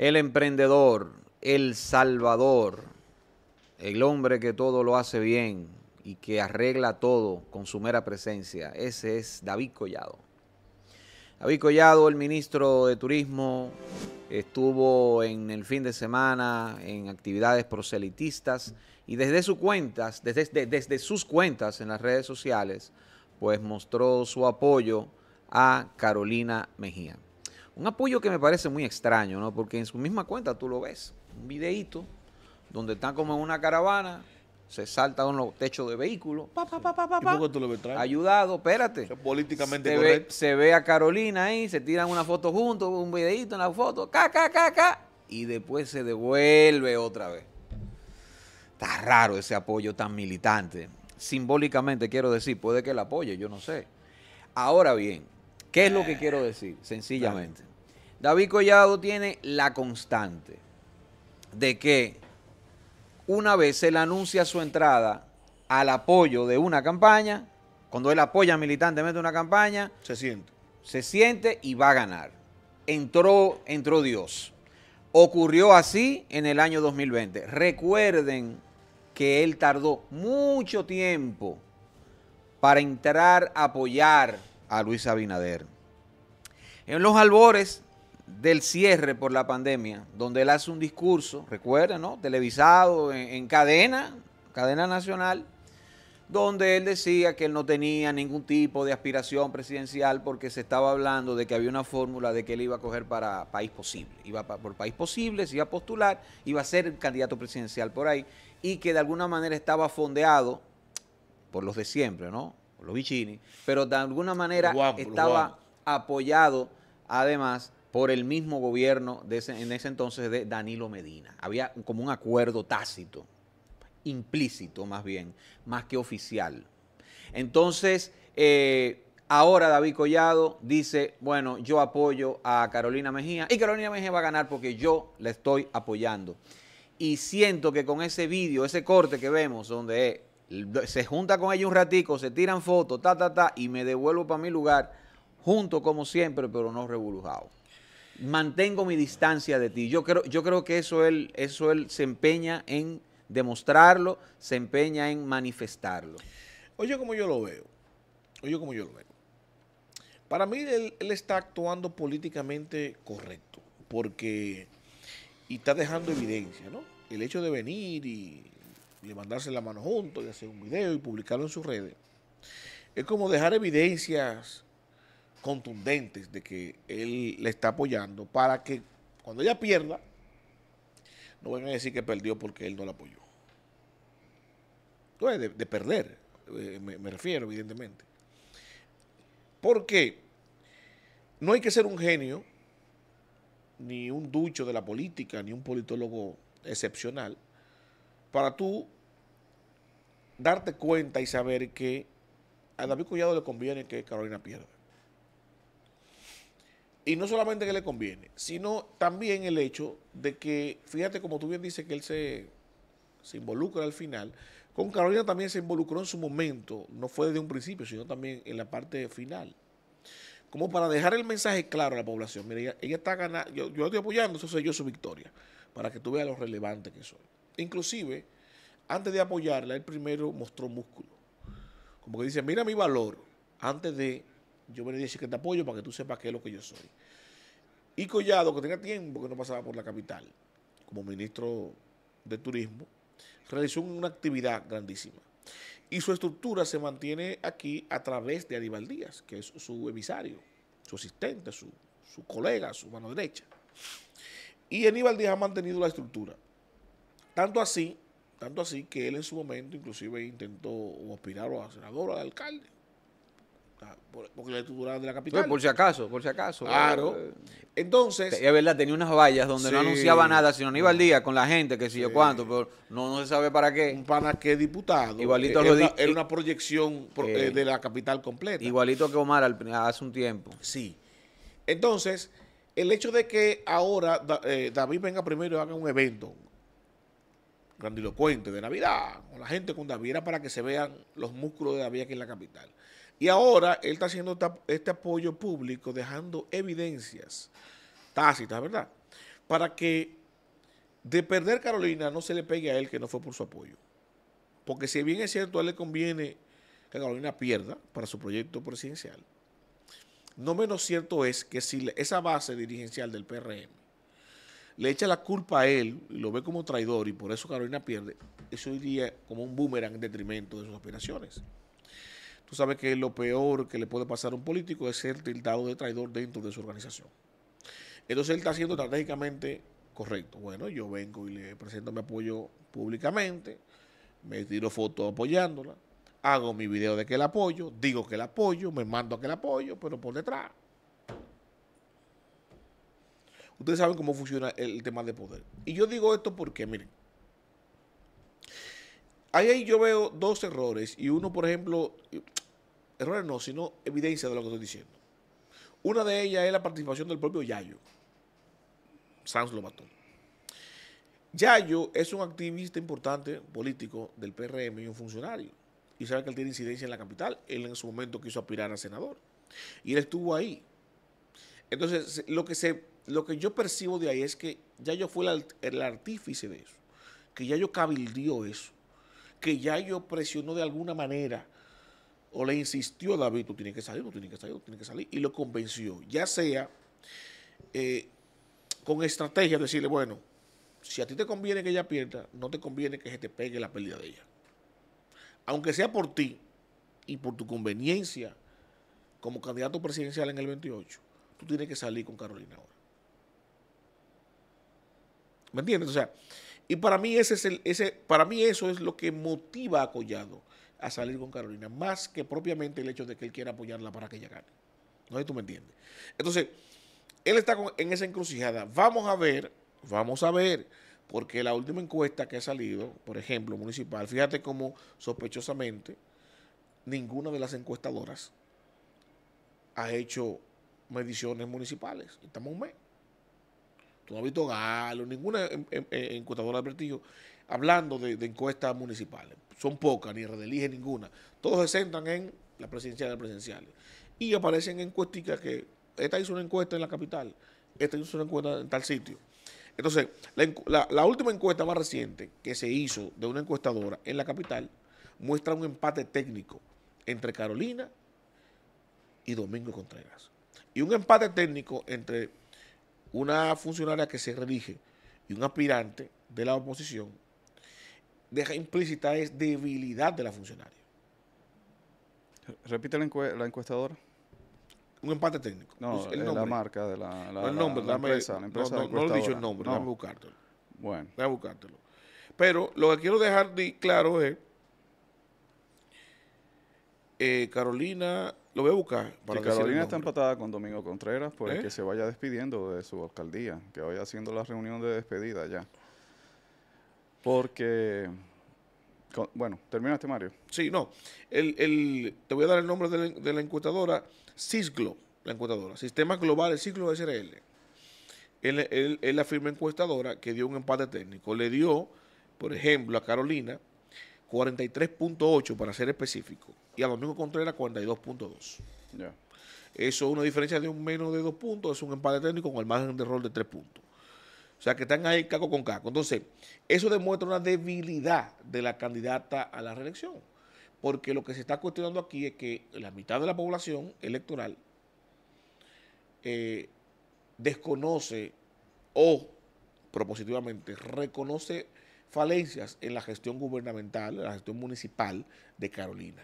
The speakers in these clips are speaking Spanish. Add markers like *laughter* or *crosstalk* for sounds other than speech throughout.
el emprendedor, el salvador, el hombre que todo lo hace bien y que arregla todo con su mera presencia. Ese es David Collado. David Collado, el ministro de Turismo, estuvo en el fin de semana en actividades proselitistas y desde sus cuentas, sus cuentas en las redes sociales, pues mostró su apoyo a Carolina Mejía. Un apoyo que me parece muy extraño, ¿no? Porque en su misma cuenta tú lo ves. Un videíto donde están como en una caravana, se salta un los techos de vehículos, pa, pa, pa, pa, pa, tú ayudado, espérate. políticamente se Ve, se ve a Carolina ahí, se tiran una foto juntos, un videíto en la foto, ca, ca, ca, ca, y después se devuelve otra vez. Está raro ese apoyo tan militante. Simbólicamente quiero decir, puede que la apoye, yo no sé. Ahora bien, ¿qué es lo que quiero decir? Sencillamente. David Collado tiene la constante de que una vez él anuncia su entrada al apoyo de una campaña, cuando él apoya militantemente una campaña, se siente. Se siente y va a ganar. Entró, entró Dios. Ocurrió así en el año 2020. Recuerden que él tardó mucho tiempo para entrar a apoyar a Luis Abinader. En los albores del cierre por la pandemia, donde él hace un discurso, recuerda, ¿no? Televisado en, cadena, cadena nacional, donde él decía que él no tenía ningún tipo de aspiración presidencial porque se estaba hablando de que había una fórmula de que él iba a coger para país posible. Iba por país posible, se iba a postular, iba a ser el candidato presidencial por ahí y que de alguna manera estaba fondeado por los de siempre, ¿no? Por los bichini, pero de alguna manera estaba apoyado además por el mismo gobierno en ese entonces de Danilo Medina. Había como un acuerdo tácito, implícito más bien, más que oficial. Entonces, eh, ahora David Collado dice, bueno, yo apoyo a Carolina Mejía y Carolina Mejía va a ganar porque yo la estoy apoyando. Y siento que con ese vídeo, ese corte que vemos, donde se junta con ella un ratico, se tiran fotos, ta, ta, ta, y me devuelvo para mi lugar, junto como siempre, pero no revolujado mantengo mi distancia de ti. Yo creo, yo creo que eso él, eso él se empeña en demostrarlo, se empeña en manifestarlo. Oye, como yo lo veo. Oye, como yo lo veo. Para mí, él, está actuando políticamente correcto, porque. Y está dejando evidencia, ¿no? El hecho de venir y levantarse la mano juntos y hacer un video y publicarlo en sus redes. Es como dejar evidencias contundentes de que él le está apoyando para que cuando ella pierda, no vengan a decir que perdió porque él no la apoyó. Entonces, de, perder, eh, me, me, refiero, evidentemente. Porque no hay que ser un genio, ni un ducho de la política, ni un politólogo excepcional, para tú darte cuenta y saber que a David Collado le conviene que Carolina pierda. Y no solamente que le conviene, sino también el hecho de que, fíjate como tú bien dices que él se, se involucra al final, con Carolina también se involucró en su momento, no fue desde un principio, sino también en la parte final. Como para dejar el mensaje claro a la población, Mira, ella, está ganando, yo, yo estoy apoyando, eso soy yo su victoria, para que tú veas lo relevante que soy. Inclusive, antes de apoyarla, él primero mostró músculo. Como que dice, mira mi valor, antes de yo venía a decir que te apoyo para que tú sepas qué es lo que yo soy. Y Collado, que tenía tiempo que no pasaba por la capital, como ministro de Turismo, realizó una actividad grandísima. Y su estructura se mantiene aquí a través de Aníbal Díaz, que es su emisario, su asistente, su, su colega, su mano derecha. Y Aníbal Díaz ha mantenido la estructura. Tanto así, tanto así que él en su momento inclusive intentó aspirar a senador o al alcalde. Ah, porque la estructura de la pues, capital. por si acaso, por si acaso. Claro. Eh, Entonces. Es verdad, tenía unas vallas donde no anunciaba nada, sino no iba al día con la gente, que si yo cuánto, pero no, se sabe para qué. Para que diputado. Igualito eh, era, una, era eh, una proyección de la capital completa. Igualito que Omar al, hace un tiempo. Sí. Entonces, el hecho de que ahora David venga primero y haga un evento grandilocuente de Navidad, con la gente con David, era para que se vean los músculos de David aquí en la capital. Y ahora él está haciendo este apoyo público, dejando evidencias tácitas, ¿verdad? Para que de perder Carolina no se le pegue a él que no fue por su apoyo. Porque si bien es cierto, a él le conviene que Carolina pierda para su proyecto presidencial, no menos cierto es que si esa base dirigencial del PRM le echa la culpa a él lo ve como traidor y por eso Carolina pierde, eso iría como un boomerang en detrimento de sus aspiraciones. Tú sabes que lo peor que le puede pasar a un político es ser tildado de traidor dentro de su organización. Entonces él está siendo estratégicamente correcto. Bueno, yo vengo y le presento mi apoyo públicamente, me tiro fotos apoyándola, hago mi video de que la apoyo, digo que la apoyo, me mando a que la apoyo, pero por detrás. Ustedes saben cómo funciona el tema de poder. Y yo digo esto porque, miren, ahí yo veo dos errores. Y uno, por ejemplo, errores no, sino evidencia de lo que estoy diciendo. Una de ellas es la participación del propio Yayo. Sanz lo mató. Yayo es un activista importante político del PRM y un funcionario. Y sabe que él tiene incidencia en la capital. Él en su momento quiso aspirar a senador. Y él estuvo ahí. Entonces, lo que, se, lo que yo percibo de ahí es que Yayo fue el, artífice de eso. Que Yayo cabildió eso. Que Yayo presionó de alguna manera o le insistió a David, tú tienes que salir, tú tienes que salir, tú tienes que salir, y lo convenció, ya sea eh, con estrategia, decirle, bueno, si a ti te conviene que ella pierda, no te conviene que se te pegue la pérdida de ella. Aunque sea por ti y por tu conveniencia como candidato presidencial en el 28, tú tienes que salir con Carolina ahora. ¿Me entiendes? O sea, y para mí ese es el, ese, para mí eso es lo que motiva a Collado a salir con Carolina, más que propiamente el hecho de que él quiera apoyarla para que ella gane. No sé si tú me entiendes. Entonces, él está en esa encrucijada. Vamos a ver, vamos a ver, porque la última encuesta que ha salido, por ejemplo, municipal, fíjate cómo sospechosamente ninguna de las encuestadoras ha hecho mediciones municipales. Estamos un mes. Tú no has visto Galo, ninguna encuestadora de advertido hablando de encuestas municipales son pocas, ni redelige ninguna. Todos se centran en la presidencial de presidenciales. Y aparecen encuestitas que esta hizo una encuesta en la capital, esta hizo una encuesta en tal sitio. Entonces, la, última encuesta más reciente que se hizo de una encuestadora en la capital muestra un empate técnico entre Carolina y Domingo Contreras. Y un empate técnico entre una funcionaria que se redige y un aspirante de la oposición deja implícita es debilidad de la funcionaria. Repite la, encuestadora. Un empate técnico. No, el eh, nombre. la marca de la, el nombre, empresa. no, he dicho el nombre, no. déjame buscártelo. Bueno. Déjame buscártelo. Pero lo que quiero dejar claro es, eh, Carolina, lo voy a buscar. Para Carolina está empatada con Domingo Contreras por pues, el ¿Eh? que se vaya despidiendo de su alcaldía, que vaya haciendo la reunión de despedida ya. Porque, bueno, terminaste Mario. Sí, no. El, el, te voy a dar el nombre de la, encuestadora, CISGLO, la encuestadora, Sistema Global, el ciclo SRL. Es la firma encuestadora que dio un empate técnico. Le dio, por ejemplo, a Carolina 43.8 para ser específico y a Domingo Contreras 42.2. Eso es una diferencia de un menos de dos puntos, es un empate técnico con el margen de error de tres puntos. O sea, que están ahí caco con caco. Entonces, eso demuestra una debilidad de la candidata a la reelección. Porque lo que se está cuestionando aquí es que la mitad de la población electoral eh, desconoce o propositivamente reconoce falencias en la gestión gubernamental, en la gestión municipal de Carolina.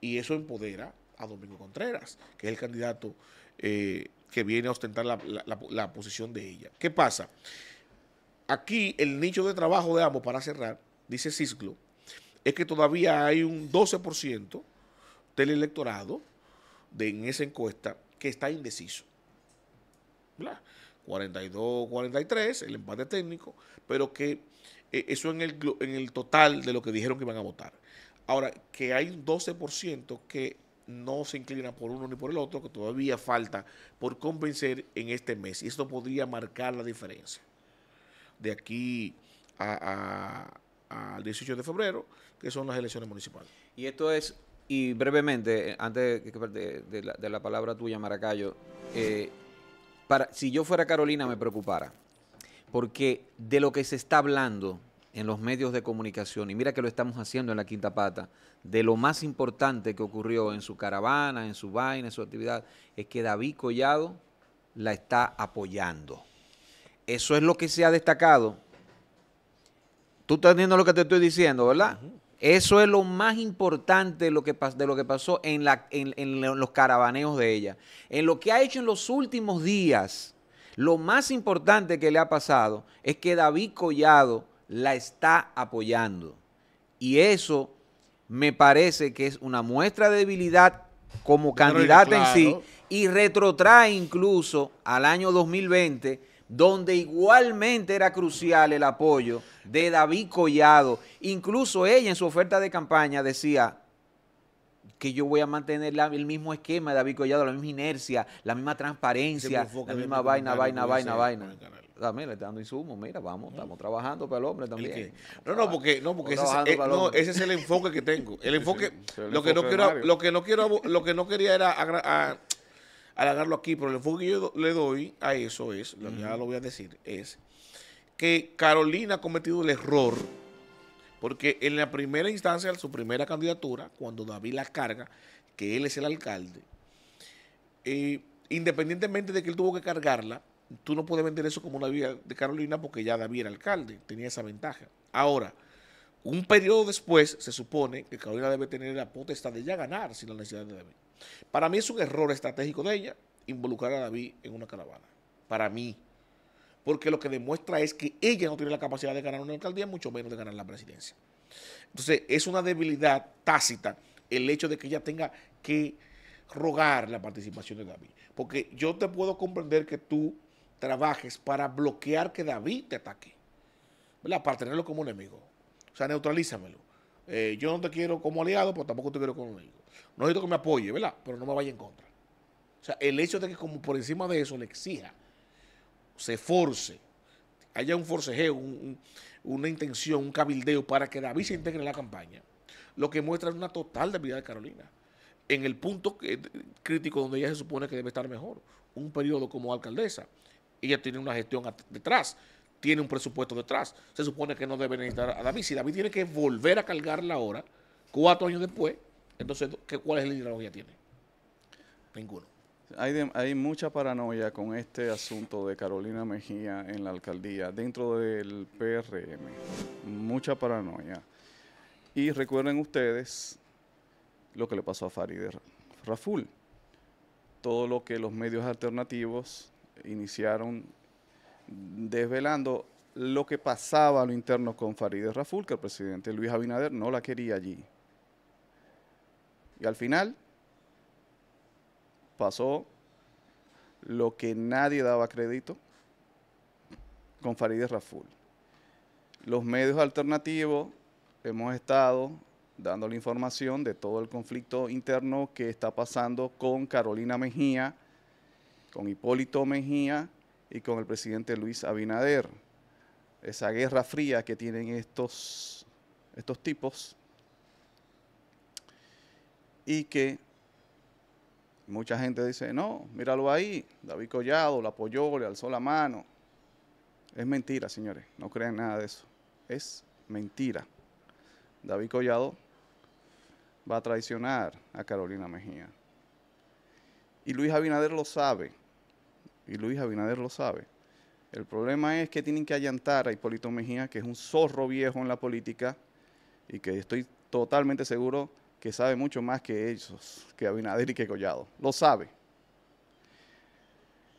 Y eso empodera a Domingo Contreras, que es el candidato eh, que viene a ostentar la, posición de ella. ¿Qué pasa? Aquí el nicho de trabajo de ambos, para cerrar, dice Cisglo, es que todavía hay un 12% del electorado de, en esa encuesta que está indeciso. ¿Verdad? 42-43, el empate técnico, pero que eh, eso en el, en el total de lo que dijeron que iban a votar. Ahora, que hay un 12% que no se inclina por uno ni por el otro, que todavía falta por convencer en este mes. Y esto podría marcar la diferencia. De aquí al 18 de febrero, que son las elecciones municipales. Y esto es, y brevemente, eh, antes de, la, palabra tuya, Maracayo, eh, para, si yo fuera Carolina me preocupara, porque de lo que se está hablando en los medios de comunicación, y mira que lo estamos haciendo en la Quinta Pata, de lo más importante que ocurrió en su caravana, en su vaina, en su actividad, es que David Collado la está apoyando. Eso es lo que se ha destacado. Tú estás viendo lo que te estoy diciendo, ¿verdad? Eso es lo más importante de lo que, de lo que pasó en, la, en, los caravaneos de ella. En lo que ha hecho en los últimos días, lo más importante que le ha pasado es que David Collado la está apoyando. Y eso me parece que es una muestra de debilidad como candidata en sí y retrotrae incluso al año 2020 donde igualmente era crucial el apoyo de David Collado. Incluso ella en su oferta de campaña decía que yo voy a mantener el mismo esquema de David Collado, la misma inercia, la misma transparencia, la misma vaina, vaina, vaina, vaina también le está dando insumo mira, vamos, estamos trabajando para el hombre también. no, no, porque, ese es, el enfoque que tengo. El *laughs* enfoque, lo, que no lo que no quiero, lo que no quería era halagarlo aquí, pero el enfoque que yo le doy a eso es, ya lo voy a decir, es que Carolina ha cometido el error, porque en la primera instancia, su primera candidatura, cuando David la carga, que él es el alcalde, eh, independientemente de que él tuvo que cargarla, tú no puedes vender eso como una vía de Carolina porque ya David era alcalde, tenía esa ventaja. Ahora, un periodo después se supone que Carolina debe tener la potestad de ya ganar sin la necesidad de David. Para mí es un error estratégico de ella involucrar a David en una caravana. Para mí. Porque lo que demuestra es que ella no tiene la capacidad de ganar una alcaldía, mucho menos de ganar la presidencia. Entonces, es una debilidad tácita el hecho de que ella tenga que rogar la participación de David. Porque yo te puedo comprender que tú trabajes para bloquear que David te ataque, ¿verdad? Para tenerlo como enemigo. O sea, neutralízamelo. Eh, yo no te quiero como aliado, pero tampoco te quiero como enemigo. No necesito que me apoye, ¿verdad? Pero no me vaya en contra. O sea, el hecho de que como por encima de eso le exija, se force, haya un forcejeo, una intención, un cabildeo para que David se integre en la campaña, lo que muestra es una total debilidad de Carolina en el punto eh, crítico donde ella se supone que debe estar mejor, un periodo como alcaldesa ella tiene una gestión detrás, tiene un presupuesto detrás. Se supone que no debe necesitar a David. Si David tiene que volver a cargarla ahora, cuatro años después, entonces, ¿cuál es la ideología que ella tiene? Ninguno. Hay, mucha paranoia con este asunto de Carolina Mejía en la alcaldía, dentro del PRM. Mucha paranoia. Y recuerden ustedes lo que le pasó a Farid Raful. Todo lo que los medios alternativos iniciaron desvelando lo que pasaba a lo interno con Farideh Raful, que el presidente Luis Abinader no la quería allí. Y al final pasó lo que nadie daba crédito con Farideh Raful. Los medios alternativos hemos estado dando la información de todo el conflicto interno que está pasando con Carolina Mejía, con Hipólito Mejía y con el presidente Luis Abinader. Esa guerra fría que tienen estos, estos tipos y que mucha gente dice, no, míralo ahí, David Collado lo apoyó, le alzó la mano. Es mentira, señores, no crean nada de eso. Es mentira. David Collado va a traicionar a Carolina Mejía. Y Luis Abinader lo sabe y Luis Abinader lo sabe. El problema es que tienen que allantar a Hipólito Mejía, que es un zorro viejo en la política y que estoy totalmente seguro que sabe mucho más que ellos, que Abinader y que Collado. Lo sabe.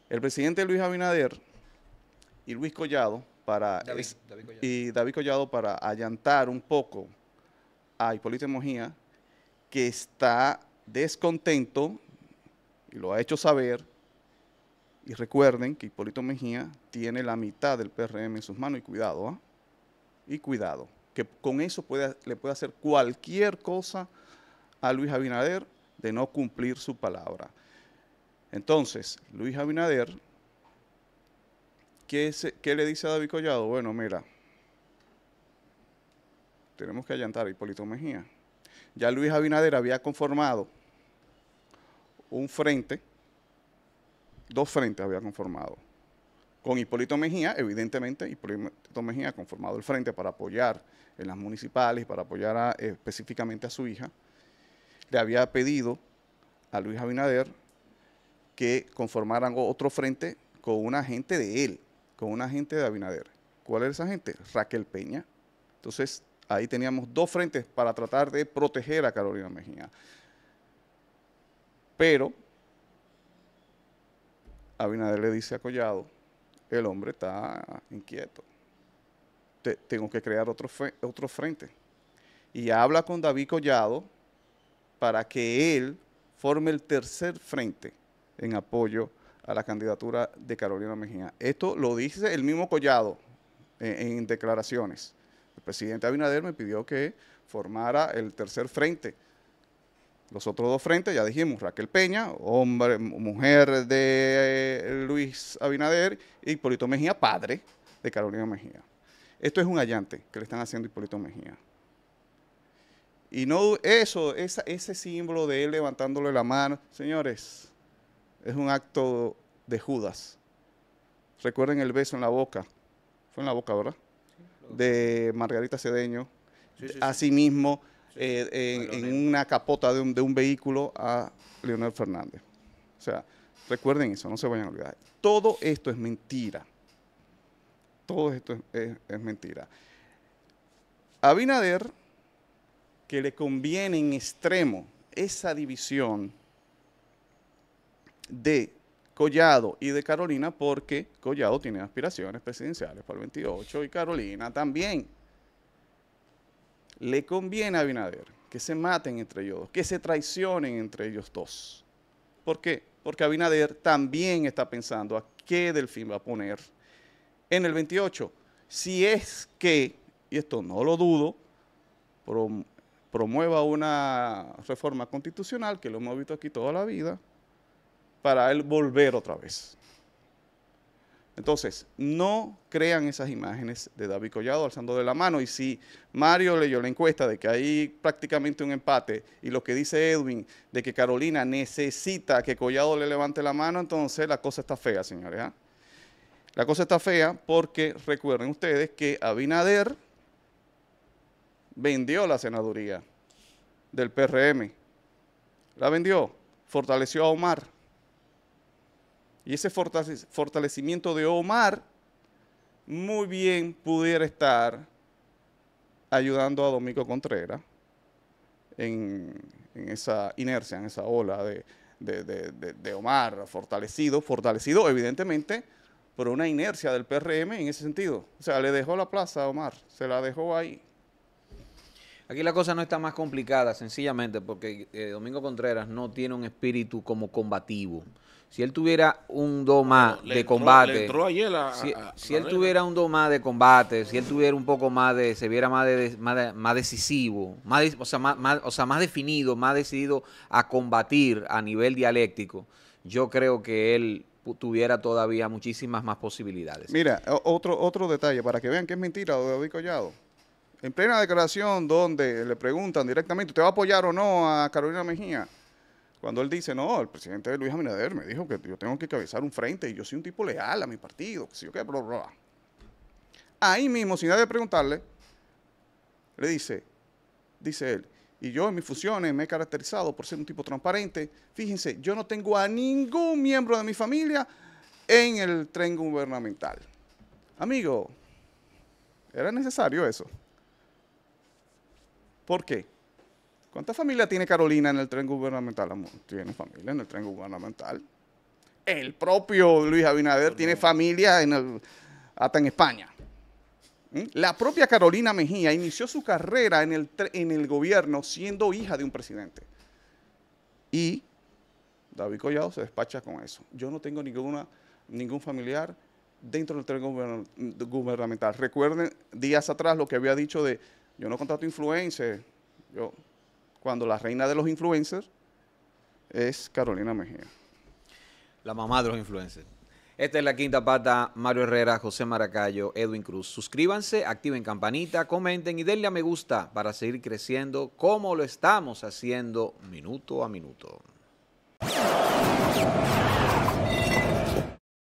El presidente Luis Abinader y Luis Collado para y David Collado para allantar un poco a Hipólito Mejía, que está descontento y lo ha hecho saber y recuerden que Hipólito Mejía tiene la mitad del PRM en sus manos y cuidado, ¿ah? Y cuidado, que con eso le puede hacer cualquier cosa a Luis Abinader de no cumplir su palabra. Entonces, Luis Abinader, ¿qué, ¿qué, le dice a David Collado? Bueno, mira, tenemos que allantar a Hipólito Mejía. Ya Luis Abinader había conformado un frente dos frentes había conformado. Con Hipólito Mejía, evidentemente, Hipólito Mejía ha conformado el frente para apoyar en las municipales, para apoyar eh, específicamente a su hija. Le había pedido a Luis Abinader que conformaran otro frente con un agente de él, con un agente de Abinader. ¿Cuál era esa gente? Raquel Peña. Entonces, ahí teníamos dos frentes para tratar de proteger a Carolina Mejía. Pero Abinader le dice a Collado, el hombre está inquieto, tengo que crear otro, otro frente. Y habla con David Collado para que él forme el tercer frente en apoyo a la candidatura de Carolina Mejía. Esto lo dice el mismo Collado en declaraciones. El presidente Abinader me pidió que formara el tercer frente los otros dos frentes, ya dijimos, Raquel Peña, hombre, mujer de eh, Luis Abinader, y Hipólito Mejía, padre de Carolina Mejía. Esto es un allante que le están haciendo a Hipólito Mejía. Y no eso, ese símbolo de él levantándole la mano, señores, es un acto de Judas. Recuerden el beso en la boca, fue en la boca, ¿verdad? De Margarita Cedeño, Así sí, eh, en, una capota de un, vehículo a Leonel Fernández. O sea, recuerden eso, no se vayan a olvidar. Todo esto es mentira. Todo esto es, mentira. A mentira. Abinader, que le conviene en extremo esa división de Collado y de Carolina porque Collado tiene aspiraciones presidenciales para el 28 y Carolina también le conviene a Abinader que se maten entre ellos que se traicionen entre ellos dos. ¿Por qué? Porque Abinader también está pensando a qué Delfín va a poner en el 28. Si es que, y esto no lo dudo, promueva una reforma constitucional, que lo hemos visto aquí toda la vida, para él volver otra vez. Entonces, no crean esas imágenes de David Collado alzando de la mano. Y si Mario leyó la encuesta de que hay prácticamente un empate y lo que dice Edwin de que Carolina necesita que Collado le levante la mano, entonces la cosa está fea, señores. ¿ah? La cosa está fea porque recuerden ustedes que Abinader vendió la senaduría del PRM. La vendió, fortaleció a Omar. Y ese fortalecimiento de Omar muy bien pudiera estar ayudando a Domingo Contreras en, esa inercia, en esa ola de, Omar, fortalecido, fortalecido evidentemente por una inercia del PRM en ese sentido. O sea, le dejó la plaza a Omar, se la dejó ahí. Aquí la cosa no está más complicada, sencillamente, porque eh, Domingo Contreras no tiene un espíritu como combativo si él tuviera un doma de combate, si, él tuviera un doma de combate, si él tuviera un poco más de, se viera más, de, más, decisivo, más, o, sea, más, o sea, más definido, más decidido a combatir a nivel dialéctico, yo creo que él tuviera todavía muchísimas más posibilidades. Mira, otro, otro detalle, para que vean que es mentira de David Collado. En plena declaración donde le preguntan directamente, ¿te va a apoyar o no a Carolina Mejía? Cuando él dice, no, el presidente Luis Abinader me dijo que yo tengo que cabezar un frente y yo soy un tipo leal a mi partido, que si yo qué, bla, bla. Ahí mismo, sin nadie preguntarle, le dice, dice él, y yo en mis funciones me he caracterizado por ser un tipo transparente. Fíjense, yo no tengo a ningún miembro de mi familia en el tren gubernamental. Amigo, ¿era necesario eso? ¿Por qué? ¿Cuánta familia tiene Carolina en el tren gubernamental? Amor? Tiene familia en el tren gubernamental. El propio Luis Abinader tiene familia hasta en España. ¿Mm? La propia Carolina Mejía inició su carrera en el, gobierno siendo hija de un presidente. Y David Collado se despacha con eso. Yo no tengo ninguna, ningún familiar dentro del tren gubernamental. Recuerden días atrás lo que había dicho de yo no contrato influencers, yo cuando la reina de los influencers es Carolina Mejía. La mamá de los influencers. Esta es la quinta pata, Mario Herrera, José Maracayo, Edwin Cruz. Suscríbanse, activen campanita, comenten y denle a me gusta para seguir creciendo como lo estamos haciendo minuto a minuto.